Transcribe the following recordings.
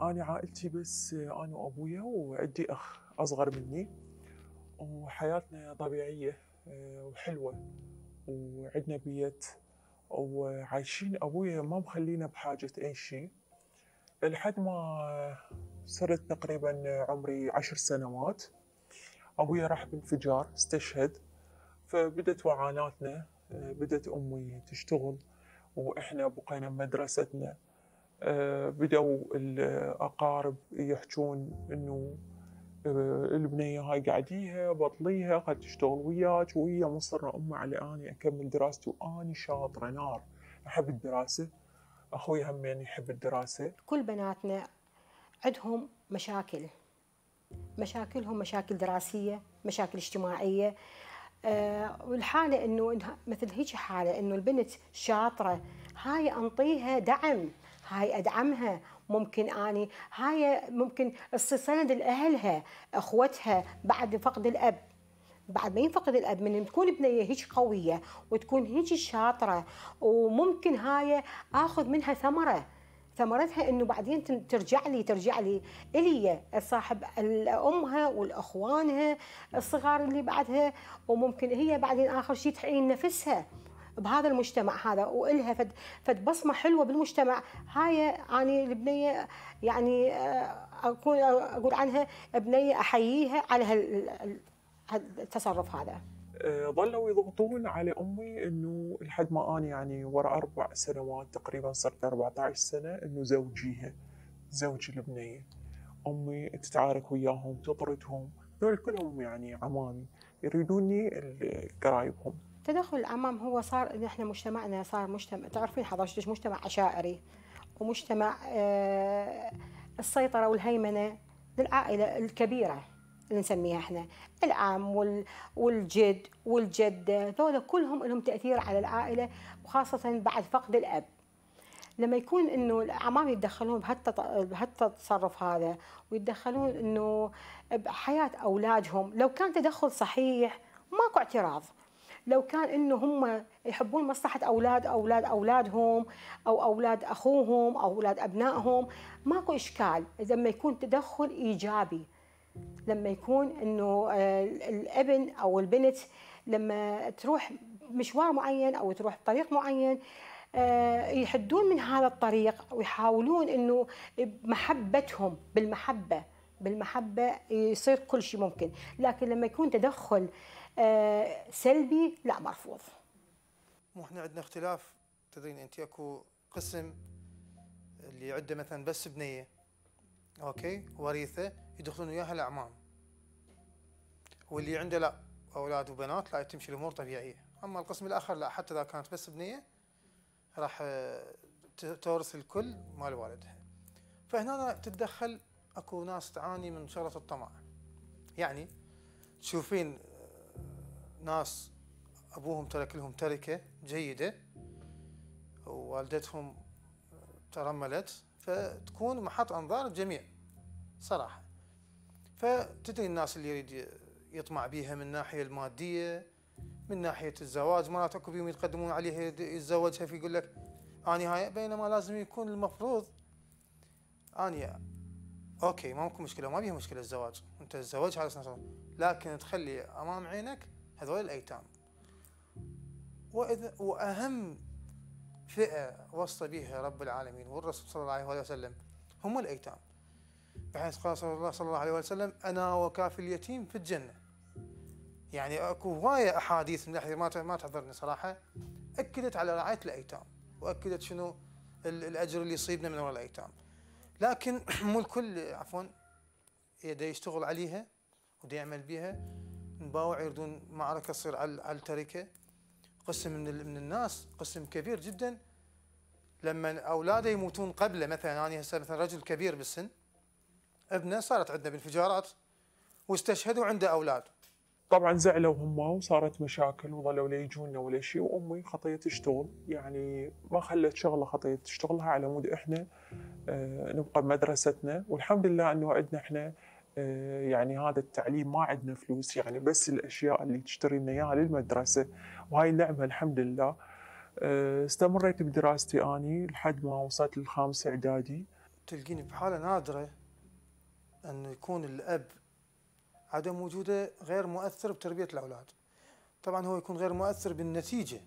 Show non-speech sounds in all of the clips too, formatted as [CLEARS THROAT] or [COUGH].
أنا عائلتي بس أنا وأبويا وعندي أخ أصغر مني وحياتنا طبيعية وحلوة وعندنا بيت وعايشين أبويا ما مخلينا بحاجة أي شيء لحد ما صرت تقريبا عمري عشر سنوات أبويا راح بانفجار استشهد فبدت وعاناتنا بدت أمي تشتغل وإحنا بقينا بمدرستنا آه، بدأوا الأقارب يحجون إنه آه، البنية هاي قاعديها بطليها قد تشتغل وياك وهي مصرة أمها على أني أكمل دراستي وأني شاطرة نار أحب الدراسة أخوي همين يعني يحب الدراسة كل بناتنا عندهم مشاكل مشاكلهم مشاكل دراسية مشاكل اجتماعية آه، والحالة إنه مثل هيك حالة إنه البنت شاطرة هاي أنطيها دعم هاي ادعمها ممكن اني هاي ممكن تصير سند لاهلها اخوتها بعد فقد الاب بعد ما ينفقد الاب من تكون بنيه هيك قويه وتكون هيك شاطره وممكن هاي اخذ منها ثمره ثمرتها انه بعدين ترجع لي ترجع لي الي صاحب امها والاخوانها الصغار اللي بعدها وممكن هي بعدين اخر شيء تحين نفسها بهذا المجتمع هذا والها فد, فد بصمه حلوه بالمجتمع هاي يعني البنيه يعني اكون اقول عنها بنيه احييها على هالتصرف هذا آه، ظلوا يضغطون على امي انه لحد ما انا يعني ورا اربع سنوات تقريبا صرت 14 سنه انه زوجيها زوج البنيه امي تتعارك وياهم تطردهم هذول كلهم يعني عمامي يريدوني قرايبهم تدخل الأمام هو صار احنا مجتمعنا صار مجتمع تعرفين حضرتك مجتمع عشائري ومجتمع آه، السيطرة والهيمنة للعائلة الكبيرة اللي نسميها احنا العم والجد والجدة ذولا كلهم لهم تأثير على العائلة وخاصة بعد فقد الأب لما يكون انه الاعمام يتدخلون بهالتصرف هذا ويتدخلون انه بحياه اولادهم لو كان تدخل صحيح ماكو اعتراض لو كان انه هم يحبون مصلحه اولاد اولاد اولادهم او اولاد اخوهم او اولاد ابنائهم ماكو اشكال اذا لما يكون تدخل ايجابي لما يكون انه آه، الابن او البنت لما تروح مشوار معين او تروح طريق معين آه، يحدون من هذا الطريق ويحاولون انه محبتهم بالمحبه بالمحبه يصير كل شيء ممكن لكن لما يكون تدخل آه، سلبي لا مرفوض احنا عندنا اختلاف تدرين انت اكو قسم اللي عنده مثلا بس بنيه اوكي وريثه يدخلون وياها الاعمام واللي عنده لا اولاد وبنات لا تمشي الامور طبيعيه اما القسم الاخر لا حتى اذا كانت بس بنيه راح تورث الكل مال والدها فهنا تتدخل اكو ناس تعاني من شرط الطمع يعني تشوفين ناس أبوهم ترك لهم تركة جيدة ووالدتهم ترملت فتكون محط أنظار الجميع صراحة فتدري الناس اللي يريد يطمع بيها من الناحية المادية من ناحية الزواج مرات اكو بيهم يتقدمون عليها يتزوجها فيقول لك اني هاي بينما لازم يكون المفروض اني اوكي ما ممكن مشكلة ما بيها مشكلة الزواج انت تزوجها على اساس لكن تخلي امام عينك هذول الأيتام وإذا وأهم فئة وصى بها رب العالمين والرسول صلى الله عليه وسلم هم الأيتام بحيث قال صلى الله صلى الله عليه وسلم أنا وكافي اليتيم في الجنة يعني اكو هواية أحاديث من ما ما تحضرني صراحة أكدت على رعاية الأيتام وأكدت شنو الأجر اللي يصيبنا من وراء الأيتام لكن [CLEARS THROAT] مو الكل عفوا يشتغل عليها ويعمل يعمل باو يردون معركه تصير على على التركه قسم من من الناس قسم كبير جدا لما اولاده يموتون قبله مثلا انا يعني هسه مثلا رجل كبير بالسن ابنه صارت عندنا بانفجارات واستشهدوا عنده اولاد طبعا زعلوا هم وصارت مشاكل وظلوا لا يجونا ولا شيء وامي خطيه تشتغل يعني ما خلت شغله خطيه تشتغلها على مود احنا آه، نبقى بمدرستنا والحمد لله انه عندنا احنا آه، يعني هذا التعليم ما عندنا فلوس يعني بس الاشياء اللي تشتري لنا اياها للمدرسه وهاي النعمه الحمد لله آه، استمريت بدراستي اني لحد ما وصلت للخامس اعدادي تلقيني بحاله نادره ان يكون الاب عدم وجوده غير مؤثر بتربيه الاولاد طبعا هو يكون غير مؤثر بالنتيجه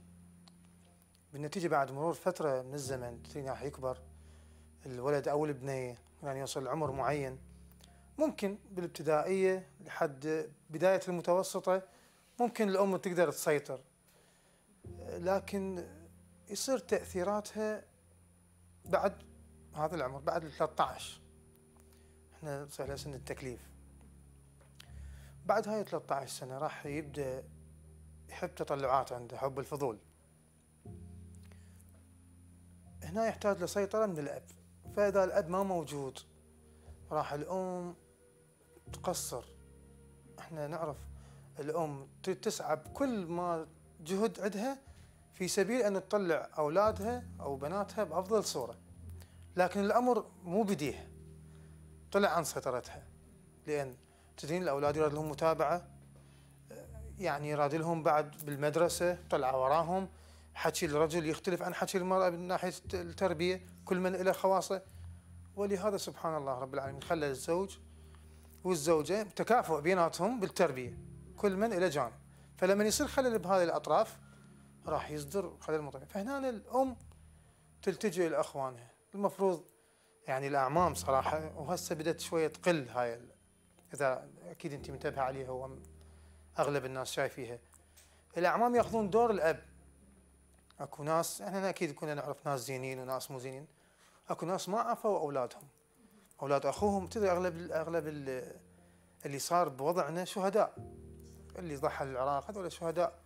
بالنتيجه بعد مرور فتره من الزمن تلقيني راح يكبر الولد او البنيه يعني يوصل لعمر معين ممكن بالابتدائية لحد بداية المتوسطة ممكن الأم تقدر تسيطر لكن يصير تأثيراتها بعد هذا العمر بعد ال 13 احنا صار سن التكليف بعد هاي 13 سنة راح يبدأ يحب تطلعات عنده حب الفضول هنا يحتاج لسيطرة من الأب فإذا الأب ما موجود راح الأم تقصر احنا نعرف الام تسعى بكل ما جهد عندها في سبيل ان تطلع اولادها او بناتها بافضل صوره لكن الامر مو بديه طلع عن سيطرتها لان تدين الاولاد يراد لهم متابعه يعني يراد لهم بعد بالمدرسه طلع وراهم حكي الرجل يختلف عن حكي المراه من ناحيه التربيه كل من له خواصه ولهذا سبحان الله رب العالمين خلى الزوج والزوجة تكافؤ بيناتهم بالتربية كل من إلى جانب فلما يصير خلل بهذه الأطراف راح يصدر خلل مطلع فهنا الأم تلتجئ لأخوانها المفروض يعني الأعمام صراحة وهسه بدأت شوية تقل هاي إذا أكيد أنت منتبهة عليها اغلب الناس شايفيها الأعمام يأخذون دور الأب اكو ناس احنا اكيد كنا نعرف ناس زينين وناس مو زينين اكو ناس ما عفوا اولادهم اولاد اخوهم تدري اغلب اغلب اللي صار بوضعنا شهداء اللي ضحى للعراق هذول شهداء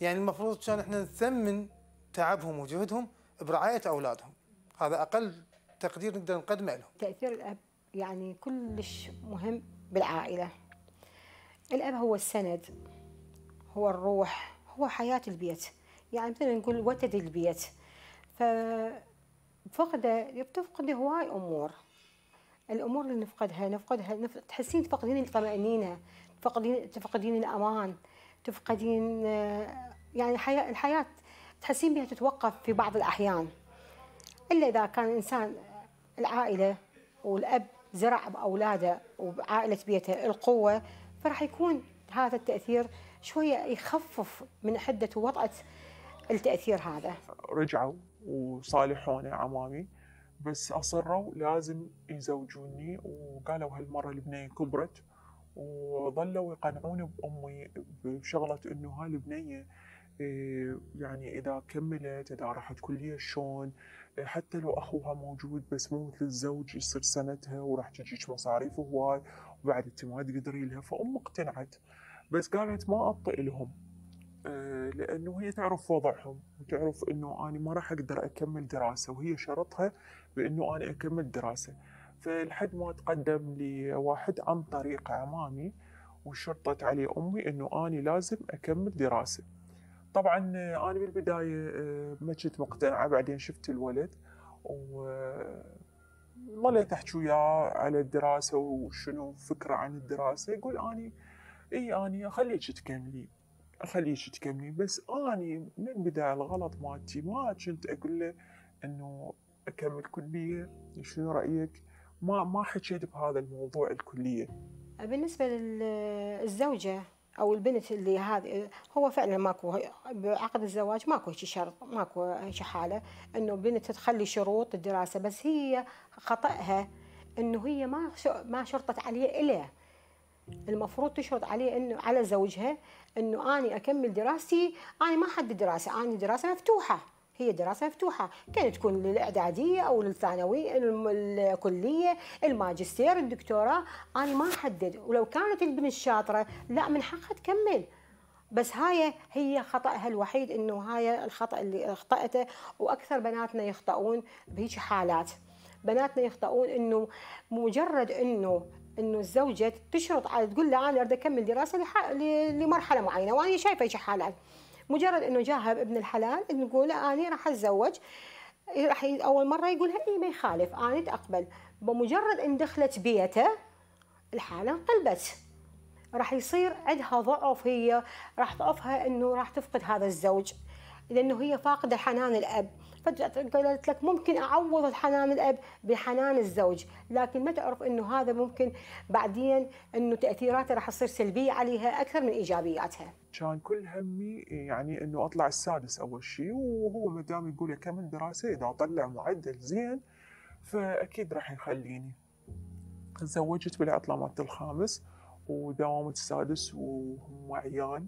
يعني المفروض كان احنا نثمن تعبهم وجهدهم برعايه اولادهم هذا اقل تقدير نقدر نقدمه لهم تاثير الاب يعني كلش مهم بالعائله الاب هو السند هو الروح هو حياه البيت يعني مثلا نقول وتد البيت ففقده تفقده هواي امور الامور اللي نفقدها نفقدها تحسين تفقدين الطمانينه تفقدين تفقدين الامان تفقدين آه، يعني حياة... الحياه تحسين بها تتوقف في بعض الاحيان الا اذا كان الانسان آه، العائله والاب زرع باولاده وبعائله بيته القوه فراح يكون هذا التاثير شويه يخفف من حده ووطأة التاثير هذا. رجعوا وصالحونا عمامي بس أصروا لازم يزوجوني وقالوا هالمرة البنية كبرت وظلوا يقنعوني بأمي بشغلة إنه هالبنية إيه، يعني إذا كملت إذا راحت كلية شلون حتى لو أخوها موجود بس مو مثل الزوج يصير سنتها وراح تجيك مصاريف هواي وبعد أنت ما تقدري لها فأم اقتنعت بس قالت ما أبطئ لهم آه، لانه هي تعرف وضعهم وتعرف انه انا ما راح اقدر اكمل دراسه وهي شرطها بانه انا اكمل دراسه فلحد ما تقدم لي واحد عن طريق عمامي وشرطت علي امي انه انا لازم اكمل دراسه طبعا آه، انا بالبدايه آه، ما كنت مقتنعه بعدين شفت الولد و ظليت احكي وياه على الدراسه وشنو فكره عن الدراسه يقول اني اي اني خليك تكملي خليش تكملي بس اني من بدا الغلط مالتي ما كنت اقول له انه اكمل كليه شنو رايك ما ما حكيت بهذا الموضوع الكليه بالنسبه للزوجه او البنت اللي هذه هو فعلا ماكو بعقد الزواج ماكو هيك شرط ماكو هيك حاله انه بنت تخلي شروط الدراسه بس هي خطاها انه هي ما ما شرطت عليه الا المفروض تشرط عليه انه على زوجها انه اني اكمل دراستي اني ما حد دراسه اني دراسه مفتوحه هي دراسه مفتوحه كانت تكون للاعداديه او للثانويه الكليه الماجستير الدكتوراه انا ما احدد ولو كانت البنت الشاطره لا من حقها تكمل بس هاي هي خطأها الوحيد انه هاي الخطأ اللي اخطأته واكثر بناتنا يخطئون بهيك حالات بناتنا يخطئون انه مجرد انه انه الزوجه تشرط على تقول له انا اريد اكمل دراسه لح... ل... لمرحله معينه وانا شايفه ايش حالات مجرد انه جاها ابن الحلال نقول انا راح اتزوج راح اول مره يقولها اي ما يخالف انا اتقبل بمجرد ان دخلت بيته الحاله انقلبت راح يصير عندها ضعف هي راح ضعفها انه راح تفقد هذا الزوج لانه هي فاقده حنان الاب فجأة قالت لك ممكن أعوض الحنان الأب بحنان الزوج لكن ما تعرف أنه هذا ممكن بعدين أنه تأثيراته راح تصير سلبية عليها أكثر من إيجابياتها كان كل همي يعني أنه أطلع السادس أول شيء وهو ما دام يقول أكمل دراسة إذا أطلع معدل زين فأكيد راح يخليني تزوجت بالعطلة مالت الخامس وداومت السادس وهم عيال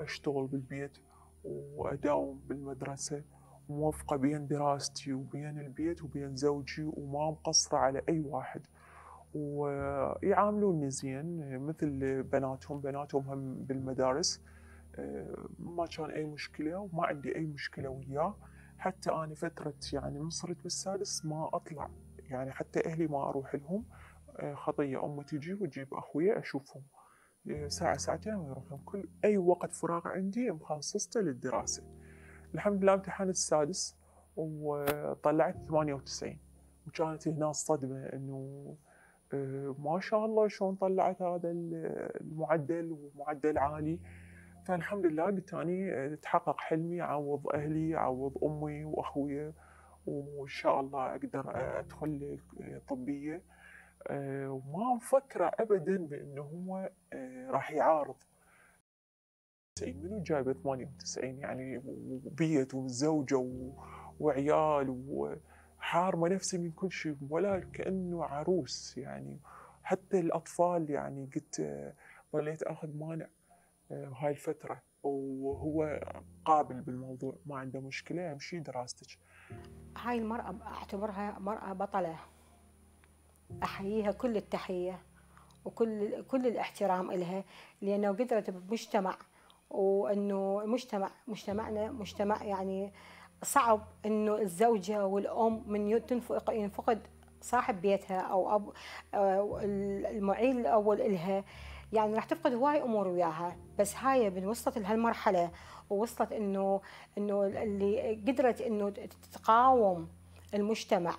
وأشتغل بالبيت وأداوم بالمدرسة موفقة بين دراستي وبين البيت وبين زوجي وما مقصرة على أي واحد ويعاملوني زين مثل بناتهم بناتهم هم بالمدارس ما كان أي مشكلة وما عندي أي مشكلة وياه حتى أنا فترة يعني من صرت بالسادس ما أطلع يعني حتى أهلي ما أروح لهم خطية أمي تجي وتجيب أخويا أشوفهم ساعة ساعتين ويروحون كل أي وقت فراغ عندي مخصصته للدراسة الحمد لله امتحان السادس وطلعت 98 وكانت هنا الصدمة انه آه، ما شاء الله شلون طلعت هذا المعدل ومعدل عالي فالحمد لله بالتالي آه، تحقق حلمي عوض اهلي عوض امي واخويا وان شاء الله اقدر ادخل طبيه آه، وما مفكره ابدا بانه هو راح يعارض 90 منو جايبه 98 يعني وبيت وزوجه وعيال وحارمه نفسي من كل شيء ولا كانه عروس يعني حتى الاطفال يعني قلت ظليت اخذ مانع آه، هاي الفتره وهو قابل بالموضوع ما عنده مشكله اهم شيء دراستك هاي المراه اعتبرها مراه بطله احييها كل التحيه وكل كل الاحترام لها لانه قدرت بمجتمع وانه مجتمع مجتمعنا مجتمع يعني صعب انه الزوجه والام من تنفق ينفقد صاحب بيتها او اب آه، المعيل الاول لها يعني راح تفقد هواي امور وياها بس هاي من وصلت لهالمرحله ووصلت انه انه اللي قدرت انه تقاوم المجتمع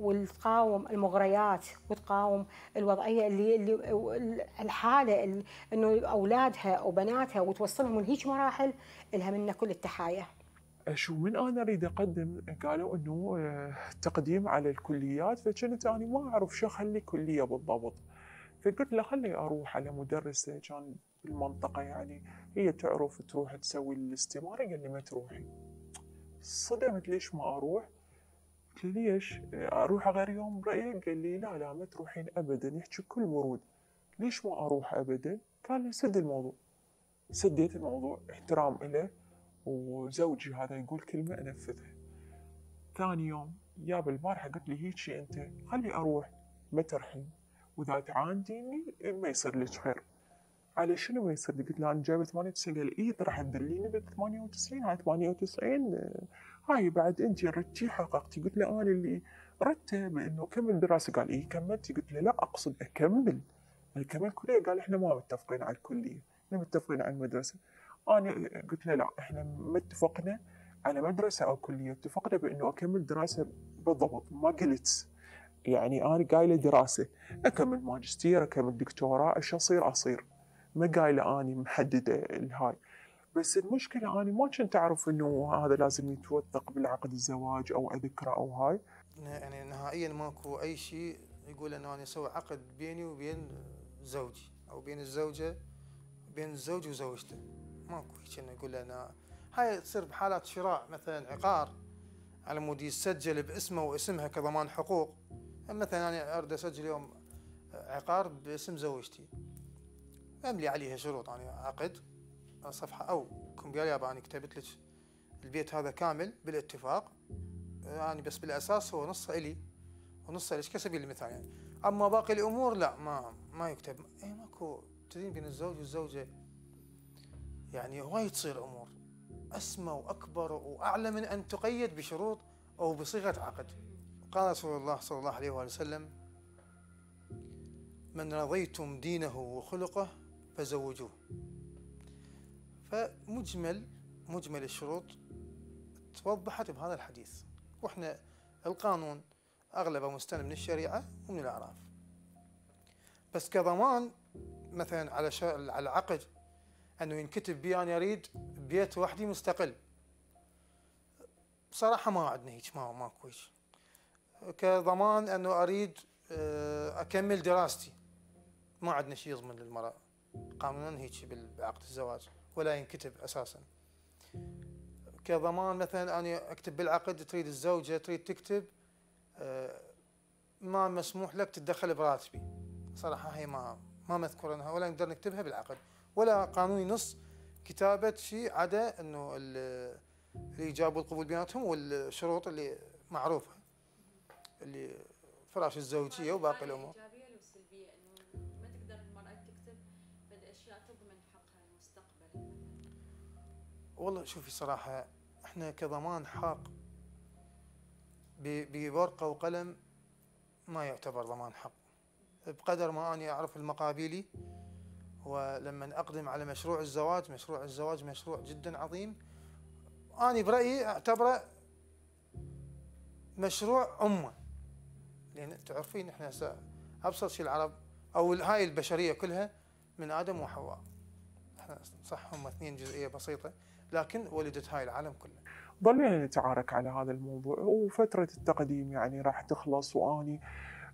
وتقاوم المغريات وتقاوم الوضعيه اللي, اللي الحاله انه اولادها وبناتها وتوصلهم لهيج مراحل لها منا كل التحايا. شو من انا اريد اقدم قالوا انه آه، تقديم على الكليات فكنت انا ما اعرف شو اخلي كليه بالضبط. فقلت له خلي اروح على مدرسه كان بالمنطقه يعني هي تعرف تروح تسوي الاستماره قال لي ما تروحي. صدمت ليش ما اروح؟ ليش اروح غير يوم رايك قال لي لا لا ما تروحين ابدا يحكي كل ورود ليش ما اروح ابدا قال لي سد الموضوع سديت الموضوع احترام له وزوجي هذا يقول كلمه انفذها ثاني يوم ياب البارحه قلت لي هيك انت خلي اروح ما ترحين واذا تعانديني ما يصير لك خير على شنو ما يصير قلت له انا جايبه 98 قال اي راح تدليني ب 98 هاي 98 هاي طيب، بعد انت ردتي حققتي قلت له انا اللي ردته انه كمل دراسه قال اي كملتي قلت له لا اقصد اكمل اكمل كليه قال احنا ما متفقين على الكليه احنا متفقين على المدرسه انا قلت له لا احنا ما اتفقنا على مدرسه او كليه اتفقنا بانه اكمل دراسه بالضبط ما قلت يعني انا قايله دراسه اكمل ماجستير اكمل دكتوراه ايش اصير اصير ما قايله اني محدده الهاي بس المشكله انا ما كنت اعرف انه هذا لازم يتوثق بالعقد الزواج او اذكره او هاي يعني نهائيا ماكو اي شيء يقول انه انا اسوي عقد بيني وبين زوجي او بين الزوجه بين الزوج وزوجته ماكو هيك انه يقول انا هاي تصير بحالات شراء مثلا عقار على مود يسجل باسمه واسمها كضمان حقوق مثلا انا اريد اسجل يوم عقار باسم زوجتي املي عليها شروط يعني عقد صفحه او كمبيوتر ياباني كتبت لك البيت هذا كامل بالاتفاق يعني بس بالاساس هو نصه الي ونصه لك كسبيل المثال يعني اما باقي الامور لا ما ما يكتب إيه ماكو تدين بين الزوج والزوجه يعني هواي تصير امور اسمى واكبر واعلى من ان تقيد بشروط او بصيغه عقد قال رسول الله صلى الله عليه وسلم من رضيتم دينه وخلقه فزوجوه فمجمل مجمل الشروط توضحت بهذا الحديث واحنا القانون اغلبه مستند من الشريعه ومن الاعراف بس كضمان مثلا على على العقد انه ينكتب بي انا اريد بيت وحدي مستقل بصراحه ما عندنا هيك ما ماكو هيك كضمان انه اريد آه، اكمل دراستي ما عندنا شيء يضمن للمراه قانونا هيك بالعقد الزواج ولا ينكتب اساسا كضمان مثلا انا اكتب بالعقد تريد الزوجه تريد تكتب آه، ما مسموح لك تتدخل براتبي صراحه هي ما ما مذكوره انها ولا نقدر نكتبها بالعقد ولا قانوني نص كتابه شيء عدا انه الايجاب والقبول بيناتهم والشروط اللي معروفه اللي فراش الزوجيه وباقي الامور والله شوفي صراحة احنا كضمان حق بورقة وقلم ما يعتبر ضمان حق بقدر ما أني أعرف المقابيلي ولما أقدم على مشروع الزواج مشروع الزواج مشروع جدا عظيم أنا برأيي أعتبره مشروع أمة لأن تعرفين إحنا هسه أبسط شيء العرب أو هاي البشرية كلها من آدم وحواء صح هم اثنين جزئية بسيطة لكن ولدت هاي العالم كله ضلينا نتعارك على هذا الموضوع وفترة التقديم يعني راح تخلص وأني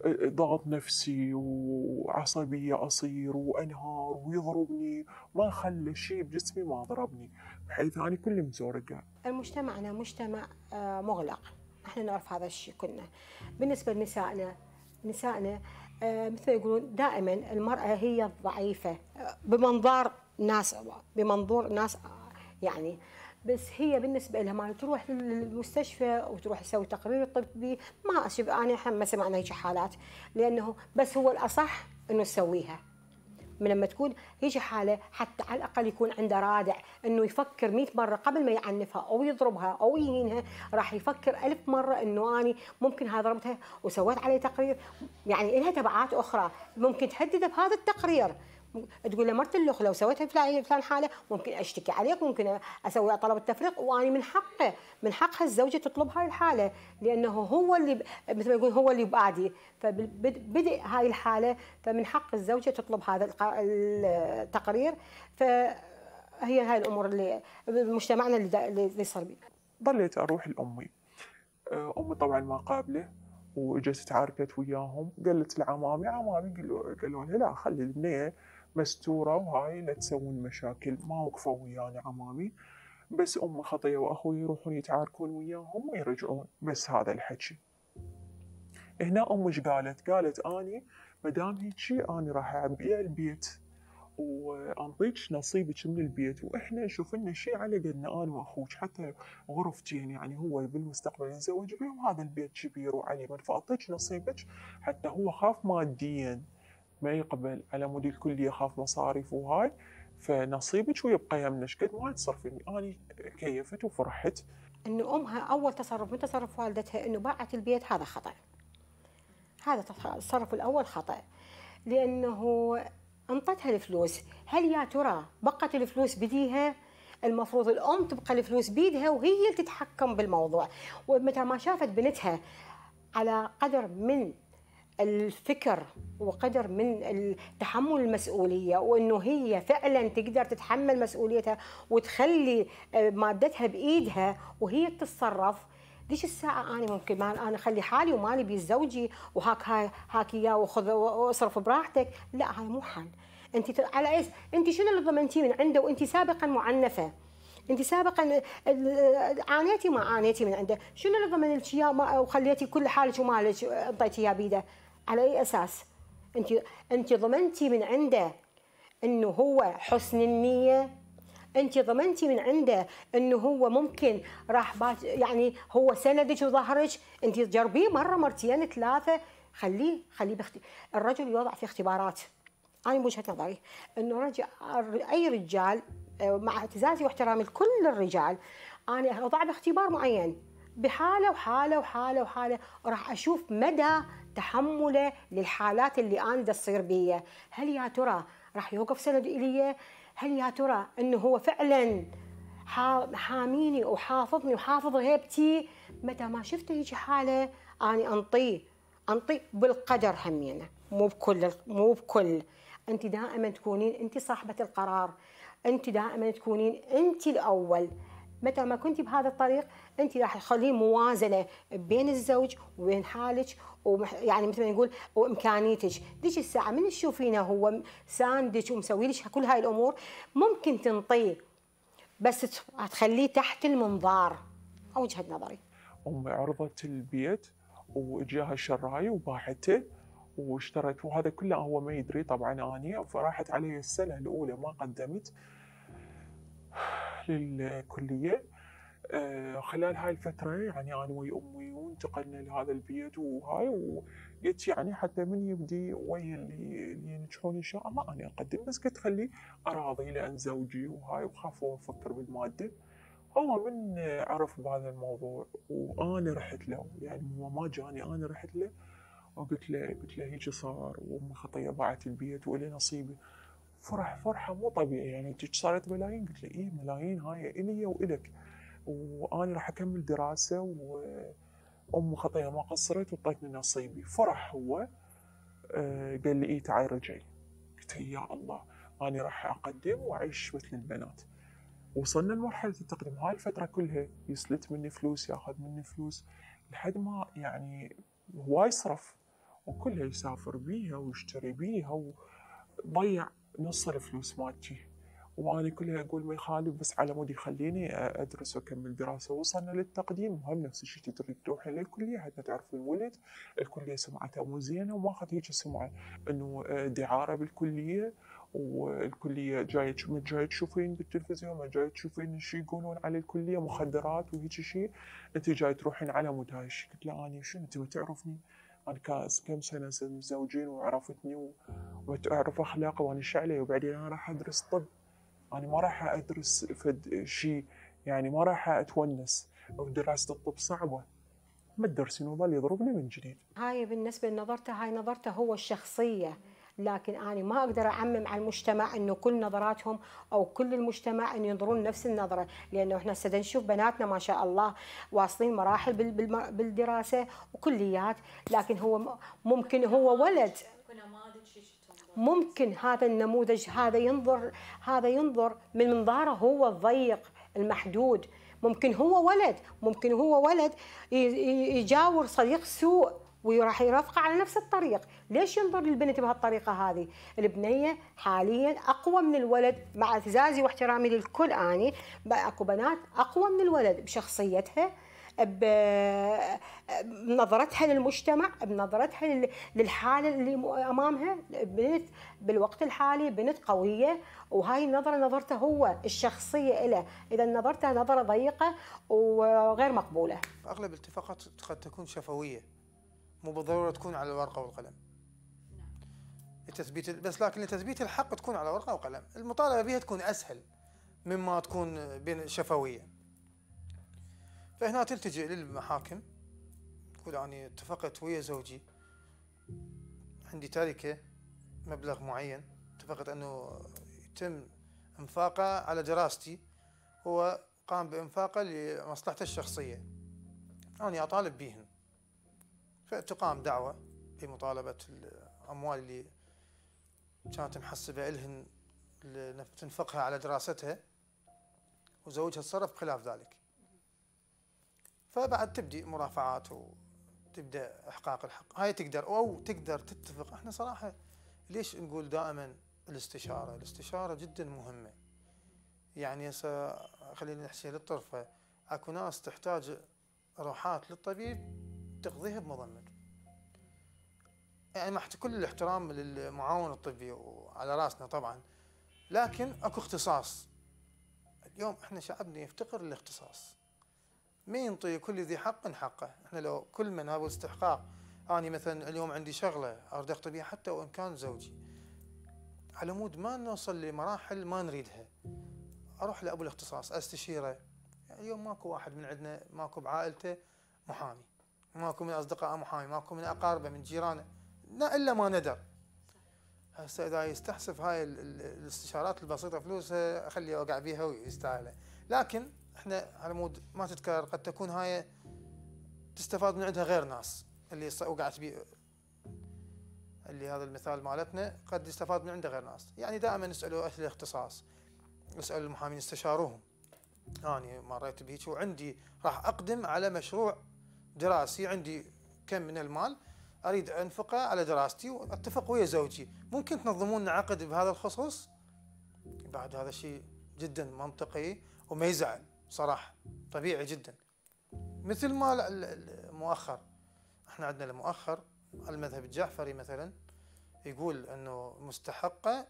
آه، ضغط نفسي وعصبية أصير وأنهار ويضربني ما خلى شيء بجسمي ما ضربني بحيث أنا كل مزورقة المجتمعنا مجتمع آه، مغلق احنا نعرف هذا الشيء كلنا بالنسبة لنسائنا نسائنا آه، مثل يقولون دائما المرأة هي الضعيفة بمنظار ناس بمنظور ناس يعني بس هي بالنسبه لها ما تروح للمستشفى وتروح تسوي تقرير طبي ما اشوف انا ما سمعنا هيك حالات لانه بس هو الاصح انه تسويها من لما تكون هيك حاله حتى على الاقل يكون عنده رادع انه يفكر 100 مره قبل ما يعنفها او يضربها او يهينها راح يفكر ألف مره انه اني ممكن هذا ضربتها وسويت عليه تقرير يعني لها تبعات اخرى ممكن تهدده بهذا التقرير تقول له مرت الاخ لو سويتها في فلان حاله ممكن اشتكي عليك ممكن اسوي طلب التفريق واني من حقه من حقها الزوجه تطلب هاي الحاله لانه هو اللي مثل ما يقول هو اللي بادي فبدا هاي الحاله فمن حق الزوجه تطلب هذا التقرير فهي هاي الامور اللي مجتمعنا اللي يصير بي ضليت اروح لامي أه، امي طبعا ما قابله واجت تعاركت وياهم قالت لعمامي عمامي قالوا لها لا خلي البنيه مستوره وهاي لا تسوون مشاكل ما وقفوا ويانا امامي بس ام خطيه واخوي يروحون يتعاركون وياهم ويرجعون بس هذا الحكي هنا ام ايش قالت؟ قالت اني ما دام هيجي اني راح ابيع البيت وانطيك نصيبك من البيت واحنا نشوف لنا شيء على قدنا انا واخوك حتى غرفتي يعني،, يعني هو بالمستقبل يتزوج بيهم هذا البيت كبير وعلي من فاعطيك نصيبك حتى هو خاف ماديا ما يقبل على مود الكليه يخاف مصاريف وهاي فنصيبك ويبقى يمنش قد ما تصرفيني انا كيفت وفرحت انه امها اول تصرف من تصرف والدتها انه باعت البيت هذا خطا هذا التصرف الاول خطا لانه انطتها الفلوس هل يا ترى بقت الفلوس بديها المفروض الام تبقى الفلوس بيدها وهي اللي تتحكم بالموضوع ومتى ما شافت بنتها على قدر من الفكر وقدر من تحمل المسؤولية وأنه هي فعلا تقدر تتحمل مسؤوليتها وتخلي آه، مادتها بإيدها وهي تتصرف ليش الساعة أنا ممكن ما أنا أخلي حالي ومالي بي زوجي وهاك هاي هاك إياه وخذ واصرف براحتك لا هاي مو حل أنت على إيش أنت شنو اللي ضمنتيه من عنده وأنت سابقا معنفة انت سابقا آه، آه، عانيتي ما عانيتي من عنده شنو اللي ضمن لك اياه وخليتي كل حالك ومالك انطيتي اياه بيده على اي اساس انت انت ضمنتي من عنده انه هو حسن النيه انت ضمنتي من عنده انه هو ممكن راح يعني هو سندك وظهرك انت جربيه مره مرتين ثلاثه خليه خليه باختي الرجل يوضع في اختبارات انا بوجهه نظري انه رجل اي رجال مع اعتزازي واحترامي لكل الرجال انا اضع باختبار معين بحاله وحاله وحاله وحاله راح اشوف مدى تحمله للحالات اللي انا تصير بيا هل يا ترى راح يوقف سند الي هل يا ترى انه هو فعلا حاميني وحافظني وحافظ غيبتي متى ما شفته هيك حاله اني انطيه انطيه بالقدر همينه مو بكل مو بكل انت دائما تكونين انت صاحبه القرار انت دائما تكونين انت الاول متى ما كنت بهذا الطريق انت راح تخليه موازنه بين الزوج وبين حالك ويعني مثل ما نقول وامكانيتك ديك الساعه من تشوفينه هو ساندك ومسوي لك كل هاي الامور ممكن تنطيه بس تخليه تحت المنظار او وجهه نظري امي عرضت البيت واجاها الشرايه وباعته واشترت وهذا كله هو ما يدري طبعا اني فراحت علي السنه الاولى ما قدمت للكليه آه، خلال هاي الفترة يعني أنا ويا أمي وانتقلنا لهذا البيت وهاي وقلت يعني حتى من يبدي ويا اللي, ينجحون إن شاء الله أنا أقدم بس قلت خلي أراضي لأن زوجي وهاي وخاف هو يفكر بالمادة هو من عرف بهذا الموضوع وأنا رحت له يعني هو ما جاني أنا رحت له وقلت له قلت له هيك صار وأمي خطية باعت البيت وإلي نصيبي فرح فرحه مو طبيعيه يعني انت صارت ملايين قلت له اي ملايين هاي الي والك وانا راح اكمل دراسه وام خطيه ما قصرت وطيتني نصيبي فرح هو آه، قال لي اي تعال رجعي قلت يا الله انا راح اقدم واعيش مثل البنات وصلنا لمرحله التقديم هاي الفتره كلها يسلت مني فلوس ياخذ مني فلوس لحد ما يعني هواي يصرف وكلها يسافر بيها ويشتري بيها وضيع نصر فلوس مالتي وانا كلها اقول ما يخالف بس على مود يخليني ادرس واكمل دراسه وصلنا للتقديم وهم نفس الشيء تدري تروحين للكليه حتى تعرفين ولد الكليه سمعتها مو زينه وماخذ هيك سمعه انه دعاره بالكليه والكليه جايه ما جايه تشوفين بالتلفزيون ما جايه تشوفين شو يقولون على الكليه مخدرات وهيك شيء انت جاي تروحين على مود هاي الشيء قلت له انا شنو انت ما تعرفني أركاز كم سنة متزوجين وعرفتني وتعرف أخلاقي وأنا شعلي وبعدين أنا راح أدرس طب أنا ما راح أدرس فد شيء يعني ما راح أتونس دراسة الطب صعبة ما تدرسين وظل يضربني من جديد هاي بالنسبة لنظرته هاي نظرته هو الشخصية لكن أنا ما أقدر أعمم على المجتمع أنه كل نظراتهم أو كل المجتمع أن ينظرون نفس النظرة لأنه إحنا نشوف بناتنا ما شاء الله واصلين مراحل بالدراسة وكليات لكن هو ممكن هو ولد ممكن هذا النموذج هذا ينظر هذا ينظر من منظاره هو الضيق المحدود ممكن هو ولد ممكن هو ولد يجاور صديق سوء وراح يرافقه على نفس الطريق ليش ينظر للبنت بهالطريقه هذه البنيه حاليا اقوى من الولد مع اعتزازي واحترامي للكل اني اكو بنات اقوى من الولد بشخصيتها بنظرتها للمجتمع بنظرتها للحالة اللي أمامها بنت بالوقت الحالي بنت قوية وهاي النظرة نظرته هو الشخصية له إذا نظرته نظرة ضيقة وغير مقبولة أغلب الاتفاقات قد تكون شفوية مو بالضروره تكون على الورقه والقلم نعم لتثبيت بس لكن لتثبيت الحق تكون على ورقه وقلم المطالبه بها تكون اسهل مما تكون بين شفويه فهنا تلتجئ للمحاكم تقول اني اتفقت ويا زوجي عندي تركه مبلغ معين اتفقت انه يتم انفاقه على دراستي هو قام بانفاقه لمصلحته الشخصيه أنا أطالب بهن فتقام دعوة بمطالبة الأموال اللي كانت محسبة إلهن تنفقها على دراستها وزوجها تصرف خلاف ذلك فبعد تبدي مرافعات وتبدا احقاق الحق هاي تقدر او تقدر تتفق احنا صراحه ليش نقول دائما الاستشاره الاستشاره جدا مهمه يعني هسه خلينا نحكي للطرفه اكو ناس تحتاج روحات للطبيب تقضيها بمضمر يعني مع كل الاحترام للمعاون الطبي وعلى راسنا طبعا لكن اكو اختصاص اليوم احنا شعبنا يفتقر للاختصاص ما ينطي كل ذي حق حقه احنا لو كل من هذا استحقاق اني مثلا اليوم عندي شغله اريد اخطب بها حتى وان كان زوجي على مود ما نوصل لمراحل ما نريدها اروح لابو الاختصاص استشيره يعني اليوم ماكو واحد من عندنا ماكو بعائلته محامي ماكو من اصدقاء محامي ماكو من اقاربه من جيرانه لا الا ما ندر هسه اذا يستحسف هاي الاستشارات البسيطه فلوسها خليه يوقع بيها ويستاهلها لكن احنا على مود ما تتكرر قد تكون هاي تستفاد من عندها غير ناس اللي وقعت بي اللي هذا المثال مالتنا قد يستفاد من عنده غير ناس يعني دائما اسالوا اهل الاختصاص اسالوا المحامين استشاروهم اني يعني مريت بهيك وعندي راح اقدم على مشروع دراسي عندي كم من المال اريد انفقه على دراستي واتفق ويا زوجتي ممكن تنظمون لنا عقد بهذا الخصوص بعد هذا الشيء جدا منطقي وما يزعل صراحه طبيعي جدا مثل ما المؤخر احنا عندنا المؤخر المذهب الجعفري مثلا يقول انه مستحقه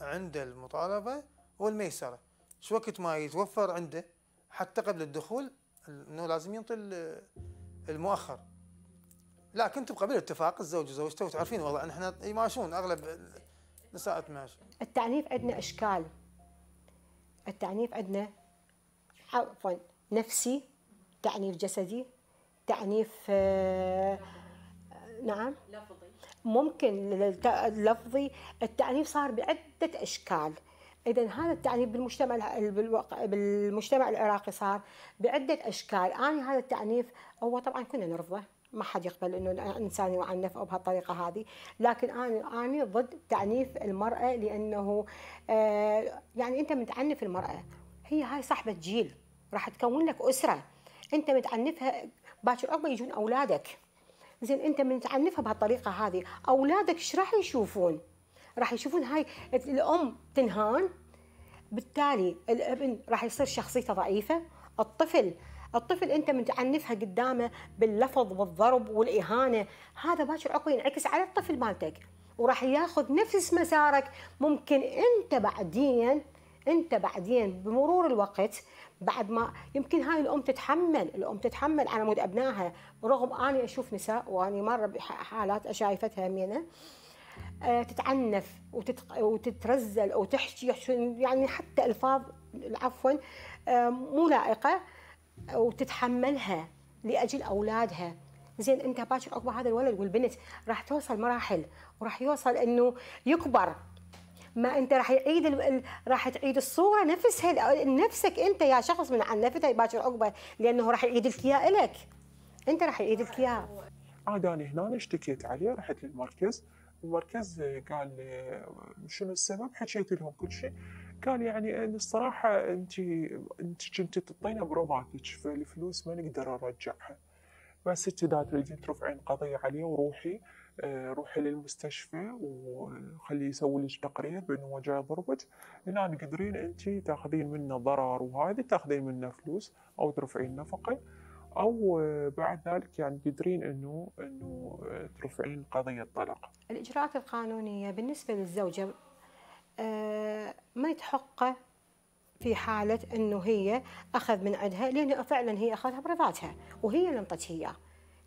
عند المطالبه والميسره شو وقت ما يتوفر عنده حتى قبل الدخول انه لازم ينطي المؤخر لكن تبقى بالاتفاق الزوج وزوجته وتعرفين والله احنا يماشون اغلب نساء تماش التعنيف عندنا اشكال التعنيف عندنا عفوا نفسي تعنيف جسدي تعنيف آه نعم لفظي ممكن لفظي التعنيف صار بعدة أشكال اذا هذا التعنيف بالمجتمع بالواقع بالمجتمع العراقي صار بعده اشكال انا هذا التعنيف هو طبعا كنا نرفضه ما حد يقبل انه انسان يعنف او بهالطريقه هذه، لكن انا انا ضد تعنيف المراه لانه آه يعني انت متعنف المراه هي هاي صاحبه جيل راح تكون لك اسره انت متعنفها باكر عقب يجون اولادك زين انت متعنفها بهالطريقه هذه، اولادك ايش راح يشوفون؟ راح يشوفون هاي الام تنهان بالتالي الابن راح يصير شخصيته ضعيفه الطفل الطفل انت متعنفها قدامه باللفظ والضرب والاهانه هذا باكر عقب ينعكس على الطفل مالتك وراح ياخذ نفس مسارك ممكن انت بعدين انت بعدين بمرور الوقت بعد ما يمكن هاي الام تتحمل الام تتحمل على مود ابنائها رغم اني اشوف نساء واني مره بحالات شايفتها همينه آه، تتعنف وتترزل او تحكي يعني حتى الفاظ عفوا آه، مو لائقه وتتحملها لاجل اولادها زين انت باكر عقب هذا الولد والبنت راح توصل مراحل وراح يوصل انه يكبر ما انت راح يعيد ال... راح تعيد الصوره نفسها نفسك انت يا شخص من عن باكر عقبه لانه راح يعيد لك اياه الك انت راح يعيد لك اياه عاد انا هنا اشتكيت عليه رحت للمركز المركز آه، قال لي آه، شنو السبب حكيت لهم كل شيء قال يعني آه، ان الصراحه انت انت كنت تعطينا بروماتك فالفلوس ما نقدر نرجعها بس انت اذا تريدين ترفعين قضيه عليه وروحي روحي للمستشفى وخليه يسوي لك تقرير بانه هو جاي ضربك هنا تقدرين انت تاخذين منه ضرر وهذه تاخذين منه فلوس او ترفعين نفقه او بعد ذلك يعني تدرين انه انه ترفعين قضيه طلاق. الاجراءات القانونيه بالنسبه للزوجه آه، ما يتحقه في حالة أنه هي أخذ من عندها لأنه فعلا هي أخذها برضاتها وهي اللي انطت هي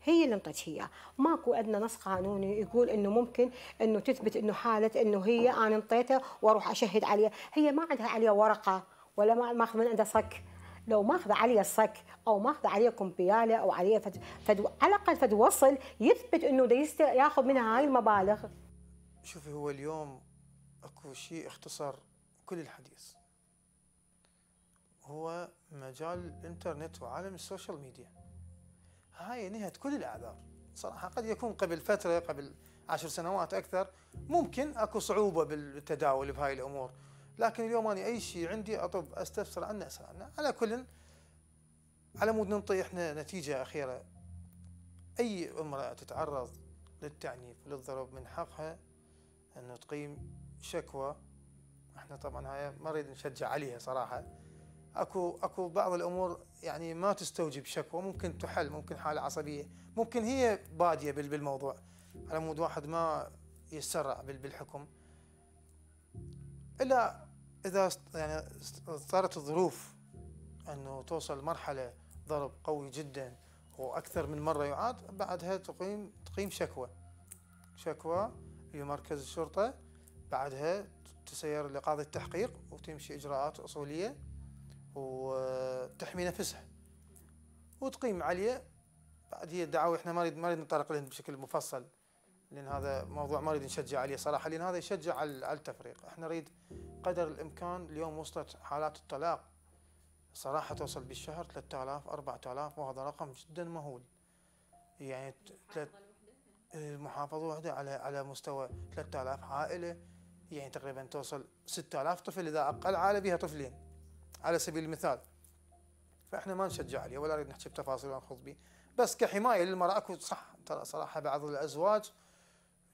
هي اللي انطت هي ماكو أدنى نص قانوني يقول أنه ممكن أنه تثبت أنه حالة أنه هي أنا انطيتها وأروح أشهد عليها هي ما عندها عليها ورقة ولا ما ماخذ من عندها صك لو ماخذ عليه صك او ماخذ عليه كمبياله او عليه فد... فد... على الاقل فد وصل يثبت انه يست ياخذ منها هاي المبالغ شوفي هو اليوم اكو شيء اختصر كل الحديث هو مجال الانترنت وعالم السوشيال ميديا هاي نهت كل الاعذار صراحه قد يكون قبل فتره قبل عشر سنوات اكثر ممكن اكو صعوبه بالتداول بهاي الامور لكن اليوم انا اي شيء عندي اطب استفسر عنه اسال عنه على كل على مود ننطي احنا نتيجه اخيره اي امراه تتعرض للتعنيف وللضرب من حقها انه تقيم شكوى احنا طبعا هاي ما نريد نشجع عليها صراحه اكو اكو بعض الامور يعني ما تستوجب شكوى ممكن تحل ممكن حاله عصبيه ممكن هي باديه بالموضوع على مود واحد ما يتسرع بالحكم الا اذا يعني صارت الظروف انه توصل لمرحله ضرب قوي جدا واكثر من مره يعاد بعدها تقيم تقيم شكوى شكوى لمركز الشرطه بعدها تسير لقاضي التحقيق وتمشي اجراءات اصوليه وتحمي نفسها وتقيم عليه بعد هي الدعاوي احنا ما نريد ما نريد نتطرق لهم بشكل مفصل لان هذا موضوع ما نريد نشجع عليه صراحه لان هذا يشجع على التفريق، احنا نريد قدر الامكان اليوم وصلت حالات الطلاق صراحه توصل بالشهر 3000 4000 وهذا رقم جدا مهول. يعني إيه، محافظه وحده على على مستوى 3000 عائله يعني تقريبا توصل 6000 طفل اذا اقل عائله بها طفلين على سبيل المثال. فاحنا ما نشجع عليه ولا نريد نحكي بتفاصيل ونخوض به بس كحمايه للمراه اكو صح ترى صراحه بعض الازواج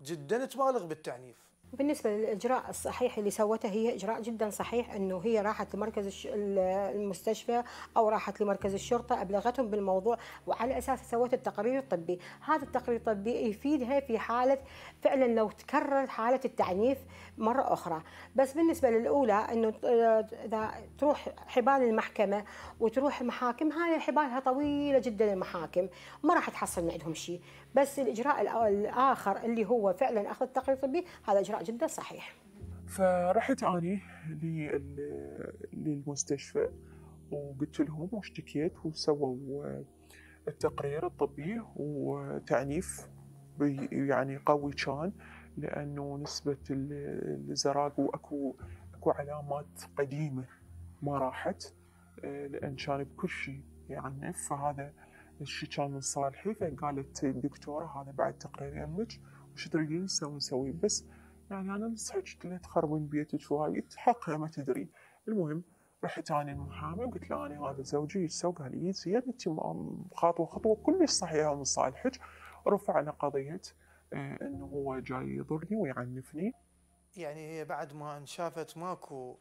جدا تبالغ بالتعنيف بالنسبة للإجراء الصحيح اللي سوته هي إجراء جدا صحيح أنه هي راحت لمركز المستشفى أو راحت لمركز الشرطة أبلغتهم بالموضوع وعلى أساس سوت التقرير الطبي هذا التقرير الطبي يفيدها في حالة فعلا لو تكررت حالة التعنيف مرة أخرى بس بالنسبة للأولى أنه إذا تروح حبال المحكمة وتروح المحاكم هاي حبالها طويلة جدا المحاكم ما راح تحصل من عندهم شيء بس الاجراء الاخر اللي هو فعلا اخذ التقرير الطبي هذا اجراء جدا صحيح فرحت اني للمستشفى وقلت لهم واشتكيت وسووا التقرير الطبي وتعنيف يعني قوي كان لانه نسبه الزراق واكو اكو علامات قديمه ما راحت لان كان بكل شيء يعنف فهذا شي كان من صالحي فقالت الدكتورة هذا بعد تقرير امك وش تريدين نسوي نسوي بس يعني انا نصحك لا تخربين بيتك وهاي حقها ما تدري المهم رحت انا المحامي وقلت له انا هذا زوجي يسوي قال لي زين انت خطوه خطوه كلش صحيحه من صالحك رفعنا قضيه اه، انه هو جاي يضرني ويعنفني يعني هي بعد ما انشافت ماكو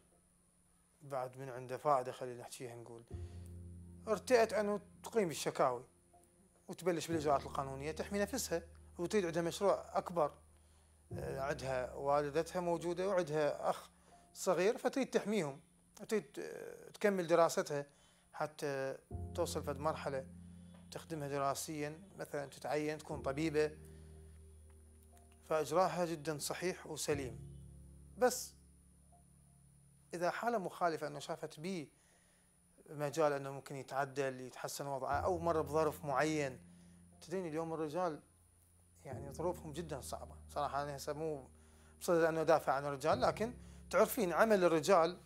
بعد من عنده فائده خلينا نحكيها نقول ارتأت انه تقيم الشكاوي وتبلش بالإجراءات القانونية تحمي نفسها وتريد عندها مشروع أكبر آه، عندها والدتها موجودة وعندها أخ صغير فتريد تحميهم تريد آه، تكمل دراستها حتى توصل في مرحلة تخدمها دراسيا مثلا تتعين تكون طبيبة فإجراها جدا صحيح وسليم بس إذا حالة مخالفة أنه شافت بي مجال انه ممكن يتعدل يتحسن وضعه او مر بظرف معين تدرين اليوم الرجال يعني ظروفهم جدا صعبه صراحه انا هسه مو بصدد انه دافع عن الرجال لكن تعرفين عمل الرجال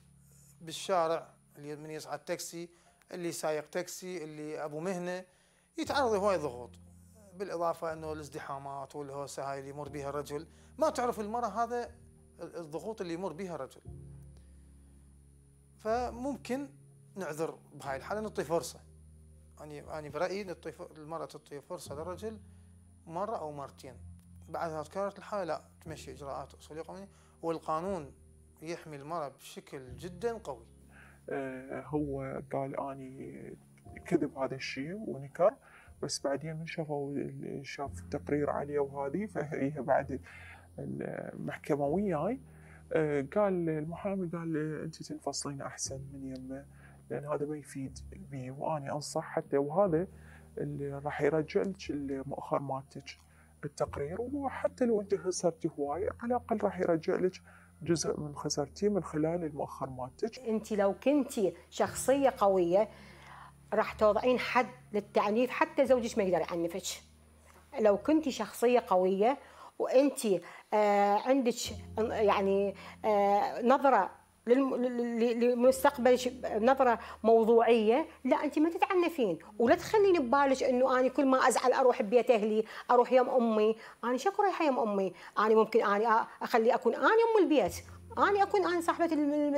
بالشارع اللي من يصعد تاكسي اللي سايق تاكسي اللي ابو مهنه يتعرض لهواي ضغوط بالاضافه انه الازدحامات والهوسه هاي اللي يمر بها الرجل ما تعرف المراه هذا الضغوط اللي يمر بها الرجل فممكن نعذر بهاي الحالة نعطي فرصة يعني اني برأيي نعطي المرأة تعطي فرصة للرجل مرة أو مرتين بعدها تكررت الحالة لا تمشي إجراءات أصولية قانونية والقانون يحمي المرأة بشكل جدا قوي آه، هو قال أني كذب هذا الشيء ونكر بس بعدين من شافوا شاف التقرير عليه وهذه فهي بعد المحكمة وياي آه، قال المحامي قال انت تنفصلين احسن من يمه لان يعني هذا ما يفيد بي وانا انصح حتى وهذا اللي راح يرجع لك المؤخر مالتك بالتقرير وحتى لو انت خسرتي هوايه على الاقل راح يرجع لك جزء من خسرتيه من خلال المؤخر مالتك. انت لو كنتي شخصيه قويه راح توضعين حد للتعنيف حتى زوجك ما يقدر يعنفك. لو كنتي شخصيه قويه وانت آه عندك آه، يعني آه نظره لمستقبل نظره موضوعيه لا انت ما تتعنفين ولا تخليني ببالك انه انا كل ما ازعل اروح ببيت اهلي اروح يم امي انا شكو رايحه يم امي انا ممكن انا اخلي اكون انا ام البيت انا اكون انا صاحبه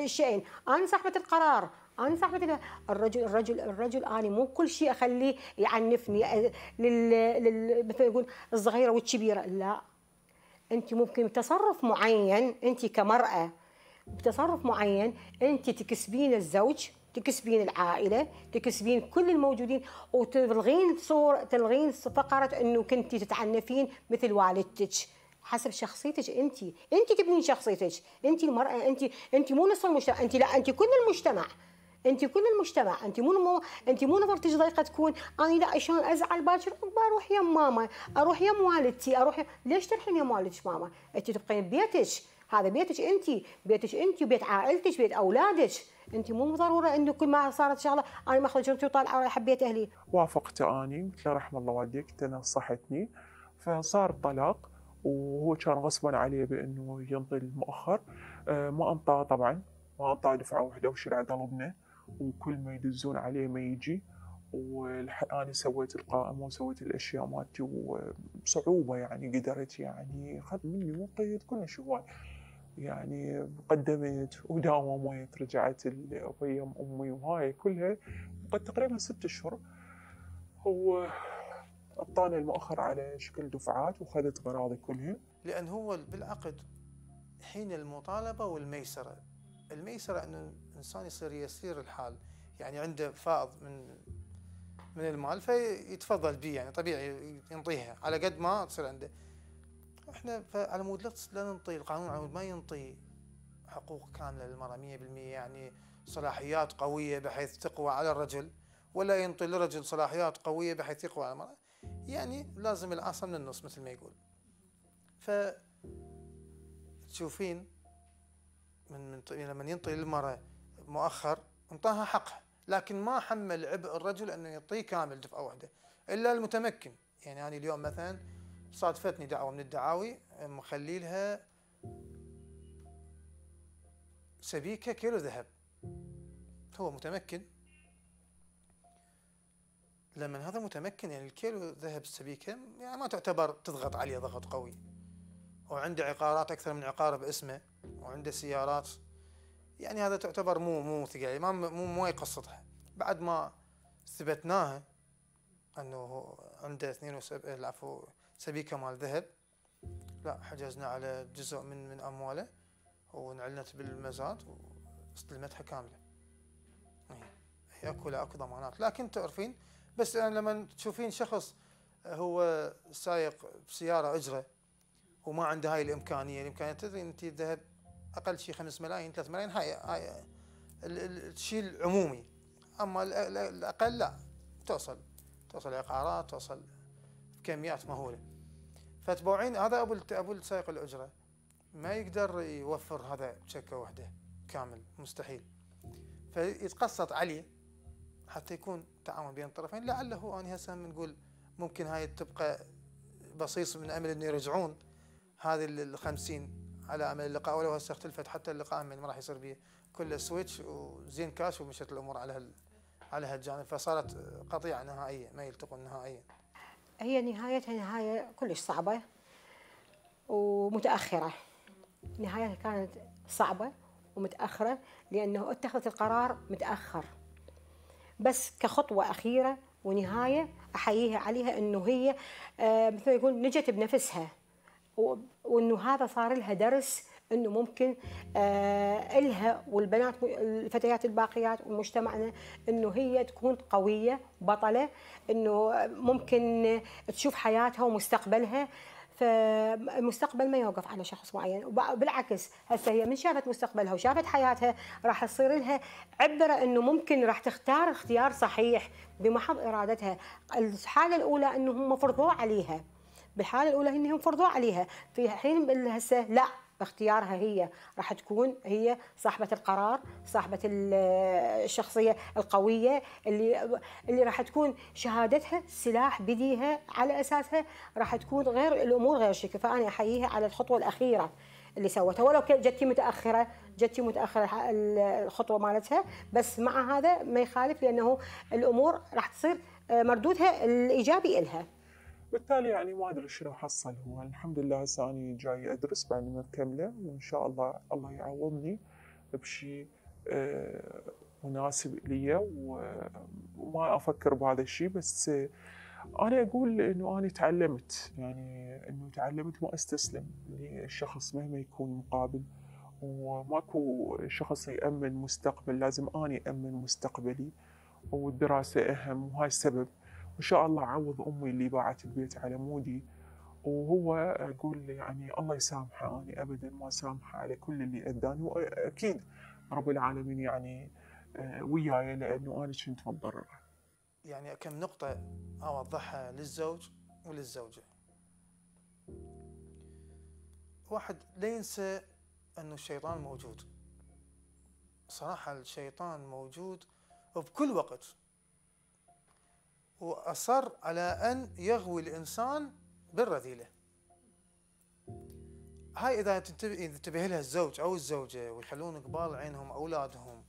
الشأن انا صاحبه القرار انا صاحبه الرجل الرجل الرجل انا مو كل شيء اخليه يعنفني لل, لل... مثل يقول الصغيره والكبيره لا انت ممكن تصرف معين انت كمراه بتصرف معين انت تكسبين الزوج تكسبين العائله تكسبين كل الموجودين وتلغين صور تلغين فقره انه كنت تتعنفين مثل والدتك حسب شخصيتك انت انت تبنين شخصيتك انت المراه انت انت مو نص المجتمع انت لا انت كل المجتمع انت كل المجتمع انت مو مو انت مو نظرتك ضيقه تكون انا لا شلون ازعل باكر اروح يم ماما اروح يم والدتي اروح ليش تروحين يم والدتك ماما انت تبقين ببيتك هذا بيتك انت بيتك انت وبيت عائلتك بيت اولادك انت مو ضروره انه كل ما صارت شغله انا ما اخذ جنتي وطالعه رايحه بيت اهلي وافقت اني قلت له رحم الله والديك تنصحتني فصار طلاق وهو كان غصبا عليه بانه يمضي المؤخر آه، ما انطى طبعا ما انطى دفعه واحده وشرع طلبنا وكل ما يدزون عليه ما يجي وانا سويت القائمه وسويت الاشياء مالتي وبصعوبه يعني قدرت يعني اخذ مني مقيد كلش هواي يعني قدمت وداومت رجعت ويا امي وهاي كلها قد تقريبا ست اشهر هو اعطانا المؤخر على شكل دفعات وخذت غراضي كلها لان هو بالعقد حين المطالبه والميسره الميسره انه الانسان يصير يسير الحال يعني عنده فائض من من المال فيتفضل به يعني طبيعي ينطيها على قد ما تصير عنده احنا على مود لا ننطي القانون على مود ما ينطي حقوق كاملة للمرأة 100% يعني صلاحيات قوية بحيث تقوى على الرجل ولا ينطي للرجل صلاحيات قوية بحيث يقوى على المرأة يعني لازم العصا من النص مثل ما يقول ف تشوفين من من لما ينطي للمرأة مؤخر انطاها حقها لكن ما حمل عبء الرجل انه يعطيه كامل دفعة واحدة الا المتمكن يعني انا اليوم مثلا صادفتني دعوة من الدعاوي مخلي لها سبيكة كيلو ذهب هو متمكن لما هذا متمكن يعني الكيلو ذهب السبيكة يعني ما تعتبر تضغط عليه ضغط قوي وعنده عقارات أكثر من عقار باسمه وعنده سيارات يعني هذا تعتبر مو مو ثقيل يعني ما مو ما يقصدها بعد ما ثبتناها انه عنده 72 العفو سبيكه مال ذهب لا حجزنا على جزء من من امواله وانعلنت بالمزاد واستلمتها كامله إيه، هي اكو لا اكو ضمانات لكن تعرفين بس أنا لما تشوفين شخص هو سايق بسياره اجره وما عنده هاي الامكانيه الامكانيه تدري انت الذهب اقل شيء خمس ملايين ثلاث ملايين هاي هاي الشيء العمومي اما الاقل لا توصل توصل عقارات توصل بكميات مهوله فتبوعين هذا ابو ابو سائق الاجره ما يقدر يوفر هذا شكه واحده كامل مستحيل فيتقسط عليه حتى يكون تعاون بين الطرفين لعله اني هسه نقول ممكن هاي تبقى بصيص من امل انه يرجعون هذه ال 50 على امل اللقاء ولو هسه اختلفت حتى اللقاء من ما راح يصير به كله سويتش وزين كاش ومشت الامور على هال على هالجانب فصارت قطيعه نهائيه ما يلتقون نهائيا. هي نهايتها نهاية كلش صعبة ومتأخرة نهايتها كانت صعبة ومتأخرة لأنه اتخذت القرار متأخر بس كخطوة أخيرة ونهاية أحييها عليها أنه هي آه، مثل ما يقول نجت بنفسها وأنه هذا صار لها درس انه ممكن آه، الها والبنات الفتيات الباقيات ومجتمعنا انه هي تكون قويه بطله انه ممكن تشوف حياتها ومستقبلها فالمستقبل ما يوقف على شخص معين وبالعكس هسه هي من شافت مستقبلها وشافت حياتها راح تصير لها عبره انه ممكن راح تختار اختيار صحيح بمحض ارادتها الحاله الاولى انهم فرضوه عليها بالحاله الاولى انهم فرضوه عليها في حين هسه لا باختيارها هي راح تكون هي صاحبة القرار صاحبة الشخصية القوية اللي اللي راح تكون شهادتها سلاح بديها على أساسها راح تكون غير الأمور غير شكل فأنا أحييها على الخطوة الأخيرة اللي سوتها ولو كانت جتي متاخره جتي متاخره الخطوه مالتها بس مع هذا ما يخالف لانه الامور راح تصير آه، مردودها الايجابي الها بالتالي يعني ما ادري شنو حصل هو الحمد لله هسه اني جاي ادرس بعد ما مكمله وان شاء الله الله يعوضني بشيء آه، مناسب لي وما افكر بهذا الشيء بس آه، انا اقول انه انا تعلمت يعني انه تعلمت ما استسلم للشخص مهما يكون مقابل وماكو شخص يامن مستقبل لازم اني امن مستقبلي والدراسه اهم وهاي السبب وان شاء الله اعوض امي اللي باعت البيت على مودي وهو اقول يعني الله يسامحه انا ابدا ما سامحه على كل اللي اذاني واكيد رب العالمين يعني آه، وياي لانه انا كنت متضرره. يعني كم نقطه اوضحها للزوج وللزوجه. واحد لا ينسى انه الشيطان موجود. صراحه الشيطان موجود وبكل وقت وأصر على أن يغوي الإنسان بالرذيلة هاي إذا تنتبه لها الزوج أو الزوجة ويخلون قبال عينهم أولادهم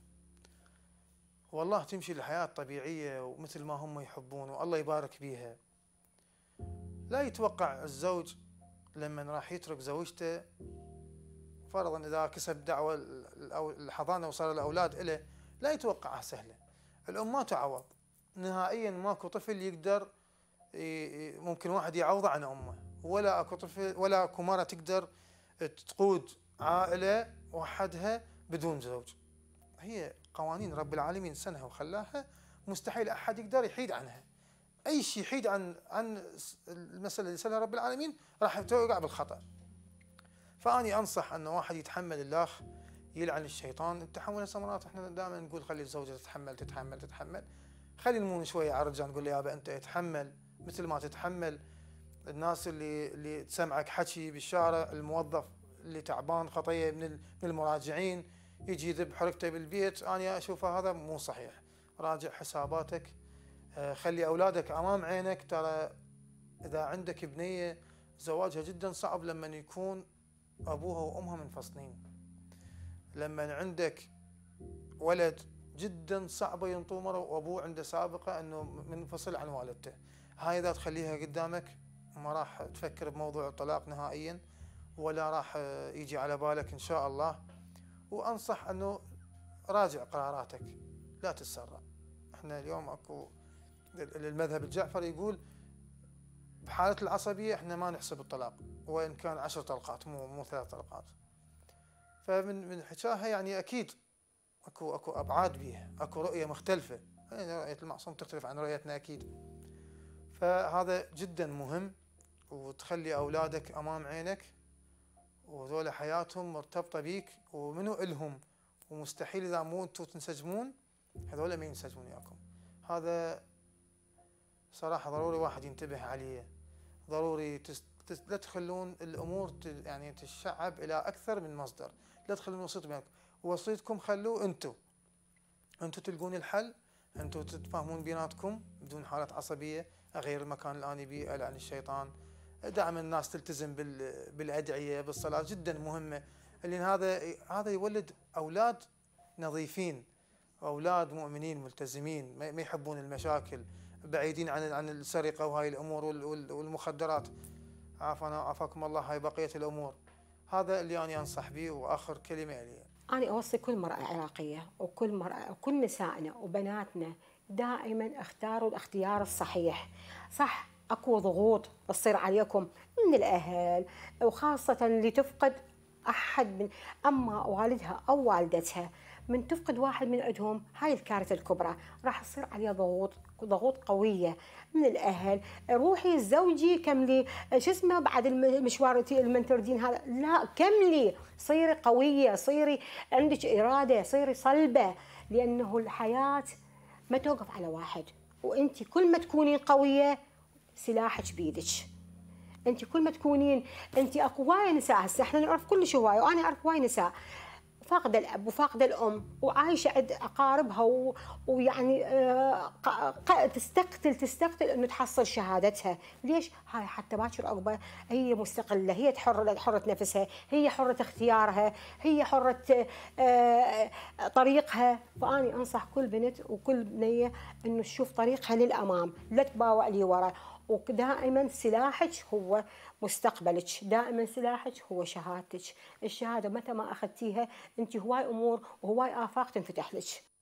والله تمشي الحياة طبيعية ومثل ما هم يحبون والله يبارك بيها لا يتوقع الزوج لما راح يترك زوجته فرضا إذا كسب دعوة الحضانة وصار الأولاد إله لا يتوقعها سهلة الأم ما تعوض نهائيا ماكو طفل يقدر ممكن واحد يعوضه عن امه ولا اكو طفل ولا اكو مره تقدر تقود عائله وحدها بدون زوج هي قوانين رب العالمين سنها وخلاها مستحيل احد يقدر يحيد عنها اي شيء يحيد عن عن المساله اللي سنها رب العالمين راح توقع بالخطا فاني انصح ان واحد يتحمل الله يلعن الشيطان التحمل مرات احنا دائما نقول خلي الزوجه تتحمل تتحمل تتحمل خلي المون شويه على الرجال نقول له يابا انت اتحمل مثل ما تتحمل الناس اللي اللي تسمعك حكي بالشارع الموظف اللي تعبان خطيه من المراجعين يجي يذب حركته بالبيت انا اشوف هذا مو صحيح راجع حساباتك آه، خلي اولادك امام عينك ترى اذا عندك بنيه زواجها جدا صعب لما يكون ابوها وامها منفصلين لما عندك ولد جدا صعبه مره وابوه عنده سابقه انه منفصل عن والدته هاي اذا تخليها قدامك ما راح تفكر بموضوع الطلاق نهائيا ولا راح يجي على بالك ان شاء الله وانصح انه راجع قراراتك لا تتسرع احنا اليوم اكو المذهب الجعفري يقول بحالة العصبية احنا ما نحسب الطلاق وان كان عشر طلقات مو مو ثلاث طلقات فمن من حكاها يعني اكيد اكو اكو ابعاد بيها اكو رؤيه مختلفه يعني رؤيه المعصوم تختلف عن رؤيتنا اكيد فهذا جدا مهم وتخلي اولادك امام عينك وذولا حياتهم مرتبطه بيك ومنو الهم ومستحيل اذا مو انتم تنسجمون هذول ما ينسجمون وياكم هذا صراحه ضروري واحد ينتبه عليه ضروري تست... لا تخلون الامور يعني تشعب الى اكثر من مصدر لا تخلون وسيط بينكم وصيتكم خلوه انتو انتو تلقون الحل انتو تتفاهمون بيناتكم بدون حالات عصبيه اغير المكان اللي انا بيه العن الشيطان دعم الناس تلتزم بالادعيه بالصلاه جدا مهمه لان هذا هذا يولد اولاد نظيفين اولاد مؤمنين ملتزمين ما يحبون المشاكل بعيدين عن عن السرقه وهاي الامور والمخدرات عافانا عافاكم الله هاي بقيه الامور هذا اللي انا انصح به واخر كلمه لي أنا أوصي كل مرأة عراقية وكل مرأة وكل نسائنا وبناتنا دائما اختاروا الاختيار الصحيح صح اكو ضغوط تصير عليكم من الاهل وخاصه اللي تفقد احد من اما والدها او والدتها من تفقد واحد من عندهم هاي الكارثه الكبرى راح تصير عليه ضغوط ضغوط قويه من الاهل روحي زوجي كملي شو اسمه بعد المشوار المنتردين هذا لا كملي صيري قويه صيري عندك اراده صيري صلبه لانه الحياه ما توقف على واحد وانت كل ما تكونين قويه سلاحك بيدك انت كل ما تكونين انت اقوى نساء هسه احنا نعرف كل شيء هواي وانا اعرف هواي نساء فاقدة الأب وفاقدة الأم وعايشة عند أقاربها و... ويعني آه، ق... تستقتل تستقتل إنه تحصل شهادتها، ليش؟ هاي حتى باكر عقبة هي مستقلة، هي حرة حرة نفسها، هي حرة اختيارها، هي حرة آه، طريقها، فأني أنصح كل بنت وكل بنية إنه تشوف طريقها للأمام، لا تباوع لي ورا، ودائما سلاحك هو مستقبلك دائما سلاحك هو شهادتك الشهاده متى ما اخذتيها انت هواي امور وهواي افاق تنفتح لك